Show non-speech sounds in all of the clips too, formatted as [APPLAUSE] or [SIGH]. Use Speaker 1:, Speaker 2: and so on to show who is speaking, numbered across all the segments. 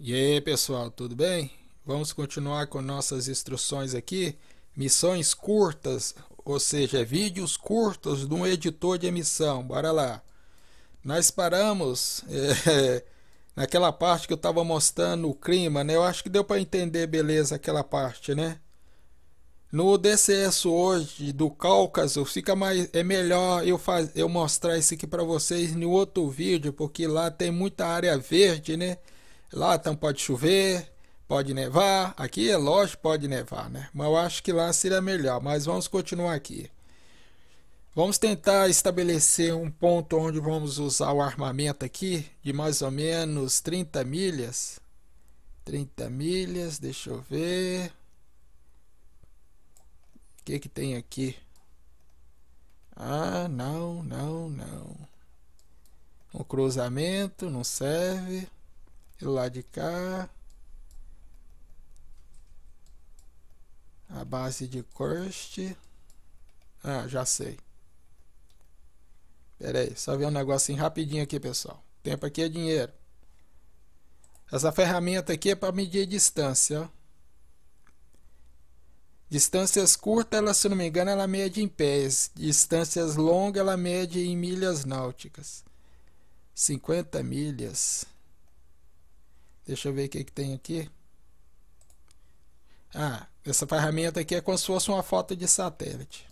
Speaker 1: E aí, pessoal, tudo bem? Vamos continuar com nossas instruções aqui. Missões curtas, ou seja, vídeos curtos de um editor de emissão. Bora lá. Nós paramos [LAUGHS] é, naquela parte que eu estava mostrando o clima, né? Eu acho que deu para entender beleza aquela parte, né? No DCS hoje do Cáucaso, fica mais é melhor eu faz, eu mostrar isso aqui para vocês no outro vídeo, porque lá tem muita área verde, né? Lá então pode chover, pode nevar. Aqui é lógico, pode nevar, né? Mas eu acho que lá seria melhor. Mas vamos continuar aqui. Vamos tentar estabelecer um ponto onde vamos usar o armamento aqui de mais ou menos 30 milhas. 30 milhas, deixa eu ver. O que que tem aqui? Ah, não, não, não. Um cruzamento não serve lá de cá a base de crust ah, já sei pera aí, só ver um negocinho rapidinho aqui pessoal tempo aqui é dinheiro essa ferramenta aqui é para medir distância Distâncias curtas, ela, se não me engano, ela mede em pés. Distâncias longas, ela mede em milhas náuticas. 50 milhas. Deixa eu ver o que, que tem aqui. Ah, essa ferramenta aqui é como se fosse uma foto de satélite.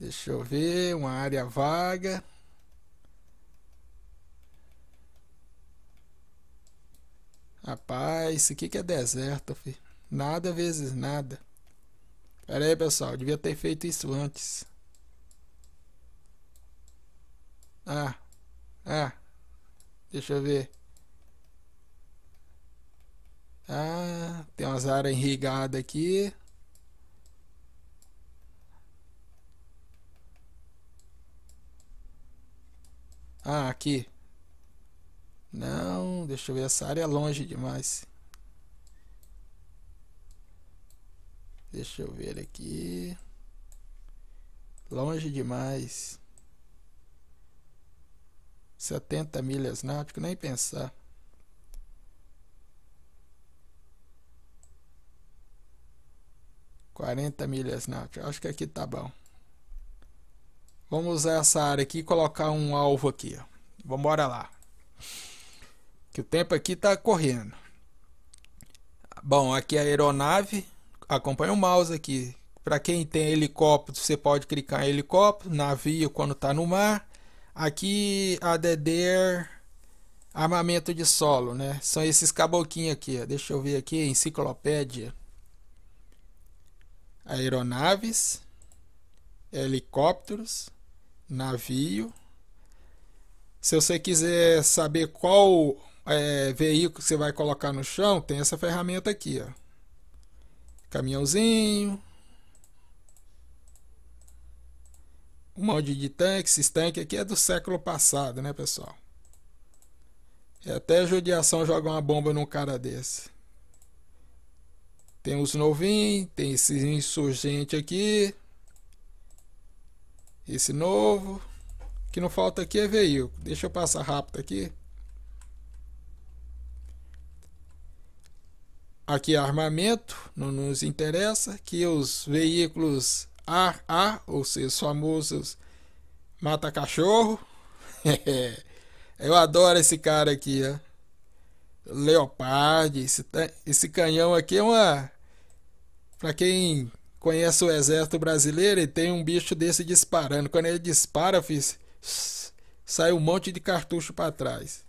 Speaker 1: Deixa eu ver, uma área vaga. Rapaz, isso aqui que é deserto, filho. Nada vezes nada. Pera aí, pessoal, devia ter feito isso antes. Ah, ah, deixa eu ver. umas áreas irrigadas aqui. Ah, aqui. Não, deixa eu ver, essa área é longe demais. Deixa eu ver aqui. Longe demais. 70 milhas náuticas, nem pensar. 40 milhas náuticas. Né? Acho que aqui tá bom. Vamos usar essa área aqui e colocar um alvo aqui. Vamos Vambora lá. Que o tempo aqui tá correndo. Bom, aqui é a aeronave. Acompanha o mouse aqui. Para quem tem helicóptero, você pode clicar em helicóptero, navio quando está no mar. Aqui a armamento de solo, né? São esses caboquinhos aqui, ó. deixa eu ver aqui, enciclopédia aeronaves, helicópteros, navio. Se você quiser saber qual é, veículo você vai colocar no chão, tem essa ferramenta aqui, ó. Caminhãozinho. Um monte de tanque. Esses tanques aqui é do século passado, né, pessoal? É até judiação jogar uma bomba num cara desse. Tem os novinhos, tem esse insurgente aqui. Esse novo. O que não falta aqui é veículo. Deixa eu passar rápido aqui. Aqui é armamento, não nos interessa. Aqui os veículos AA, ou seja, os famosos mata-cachorro. [LAUGHS] Eu adoro esse cara aqui, ó. Leopard. Esse, esse canhão aqui é uma. Para quem conhece o exército brasileiro, ele tem um bicho desse disparando. Quando ele dispara, fiz, sai um monte de cartucho para trás.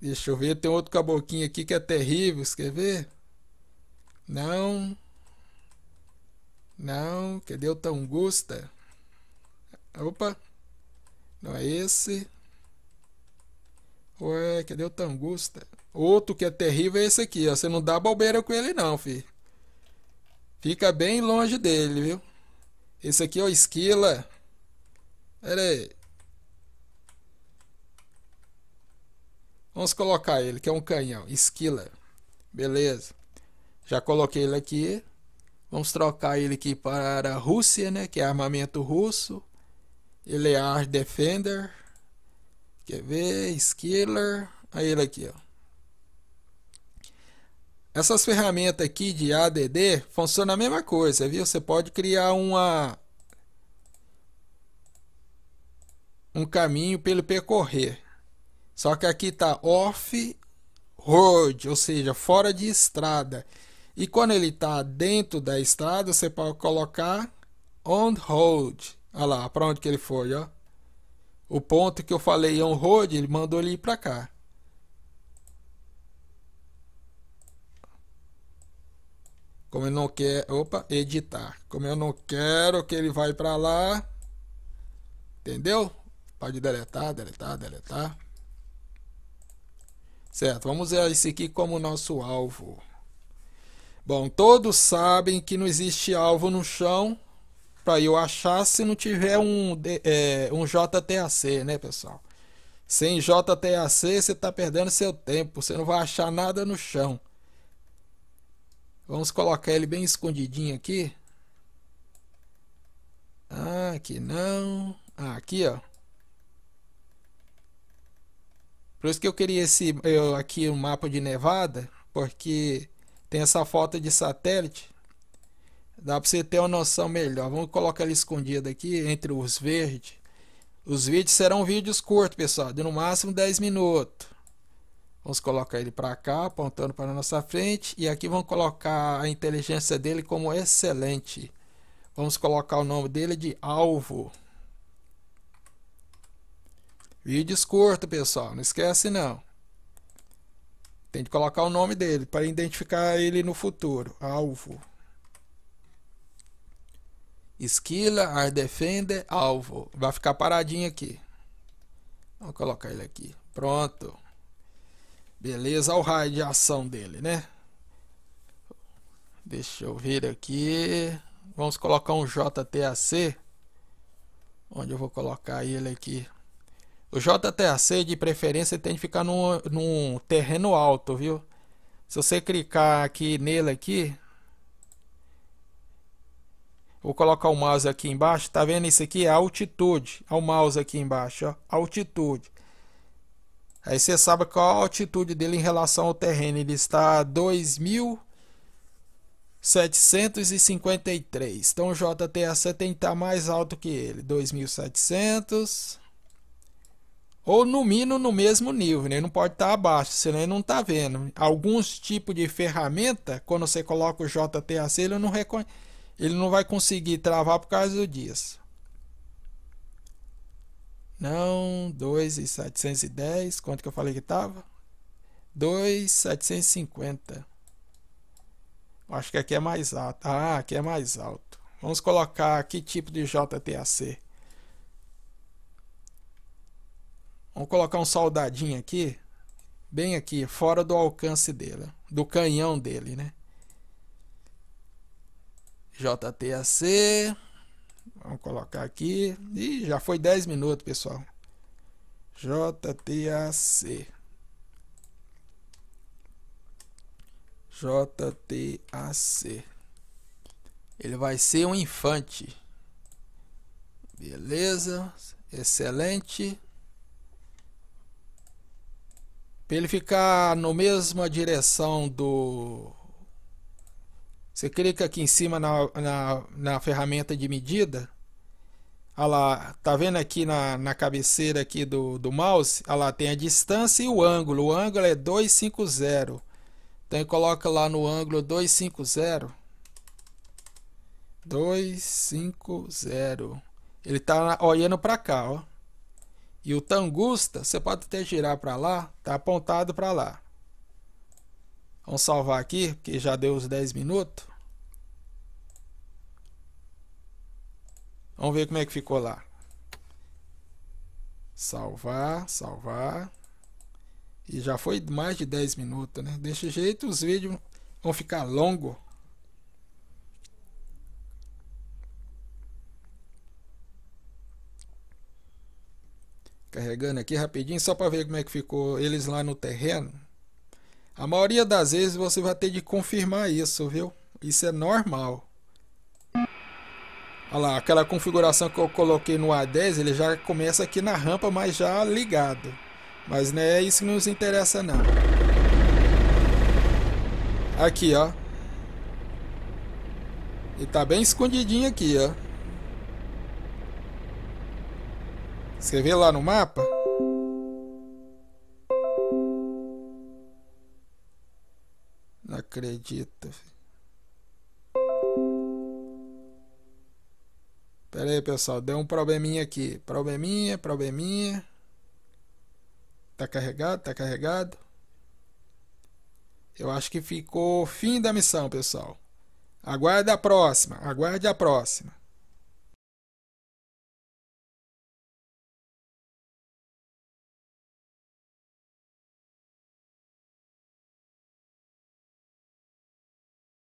Speaker 1: Deixa eu ver, tem outro caboquinho aqui que é terrível, quer ver? Não. Não, cadê o Tangusta? Opa. Não é esse. Ué, cadê o Tangusta? Outro que é terrível é esse aqui, ó. Você não dá bobeira com ele não, filho. Fica bem longe dele, viu? Esse aqui é o Esquila. Pera aí. Vamos colocar ele, que é um canhão. Esquila. Beleza. Já coloquei ele aqui. Vamos trocar ele aqui para a Rússia, né? Que é armamento russo. Ele é Air Defender. Quer ver? Skiller, Aí ele aqui, ó. Essas ferramentas aqui de ADD funcionam a mesma coisa, viu? Você pode criar uma um caminho para ele percorrer. Só que aqui está off road, ou seja, fora de estrada. E quando ele está dentro da estrada, você pode colocar on road. Olha lá, para onde que ele foi, ó. O ponto que eu falei é um road, ele mandou ele ir para cá. Como eu não quer, opa, editar. Como eu não quero que ele vai para lá. Entendeu? Pode deletar, deletar, deletar. Certo, vamos usar esse aqui como nosso alvo. Bom, todos sabem que não existe alvo no chão, para eu achar se não tiver um, é, um JTAC, né, pessoal? Sem JTAC você está perdendo seu tempo, você não vai achar nada no chão. Vamos colocar ele bem escondidinho aqui. Ah, aqui não. Ah, aqui, ó. Por isso que eu queria esse eu, aqui o um mapa de Nevada, porque tem essa foto de satélite Dá para você ter uma noção melhor. Vamos colocar ele escondido aqui entre os verdes. Os vídeos serão vídeos curtos, pessoal, de no máximo 10 minutos. Vamos colocar ele para cá, apontando para a nossa frente. E aqui vamos colocar a inteligência dele como excelente. Vamos colocar o nome dele de alvo. Vídeos curtos, pessoal, não esquece não. Tem que colocar o nome dele para identificar ele no futuro. Alvo. Esquila, ar defender, alvo. Vai ficar paradinho aqui. Vou colocar ele aqui. Pronto. Beleza, olha o raio de ação dele, né? Deixa eu ver aqui. Vamos colocar um JTAC. Onde eu vou colocar ele aqui. O JTAC, de preferência, tem que ficar num, num terreno alto, viu? Se você clicar aqui nele aqui, Vou colocar o mouse aqui embaixo. Tá vendo isso aqui? É altitude. Olha o mouse aqui embaixo. Ó. Altitude. Aí você sabe qual a altitude dele em relação ao terreno. Ele está a 2.753. Então o JTA tem que estar tá mais alto que ele. 2.700. Ou no mínimo no mesmo nível. Né? Ele não pode estar tá abaixo, senão ele não está vendo. Alguns tipos de ferramenta, quando você coloca o JTAC, ele não reconhece ele não vai conseguir travar por causa disso. Não, 2,710, quanto que eu falei que estava? 2,750. Acho que aqui é mais alto. Ah, aqui é mais alto. Vamos colocar que tipo de JTAC. Vamos colocar um soldadinho aqui, bem aqui, fora do alcance dele, do canhão dele, né? JTAC. Vamos colocar aqui. e já foi 10 minutos, pessoal. JTAC. JTAC. Ele vai ser um infante. Beleza. Excelente. Para ele ficar na mesma direção do você clica aqui em cima na, na, na ferramenta de medida. Olha lá, tá vendo aqui na, na cabeceira aqui do, do mouse? Olha lá, tem a distância e o ângulo. O ângulo é 250. Então coloca lá no ângulo 250. 250. Ele tá olhando para cá, ó. E o tangusta, você pode até girar para lá, tá apontado para lá. Vamos salvar aqui, porque já deu os 10 minutos. Vamos ver como é que ficou lá. Salvar, salvar. E já foi mais de 10 minutos, né? Desse jeito os vídeos vão ficar longos. Carregando aqui rapidinho, só para ver como é que ficou eles lá no terreno. A maioria das vezes você vai ter de confirmar isso, viu? Isso é normal. Olha lá, aquela configuração que eu coloquei no A10, ele já começa aqui na rampa, mas já ligado. Mas não é isso que nos interessa não. Aqui, ó. E tá bem escondidinho aqui, ó. Você vê lá no mapa? Acredita? Pera aí, pessoal. Deu um probleminha aqui. Probleminha, probleminha. Tá carregado, tá carregado. Eu acho que ficou fim da missão, pessoal. Aguarde a próxima. Aguarde a próxima.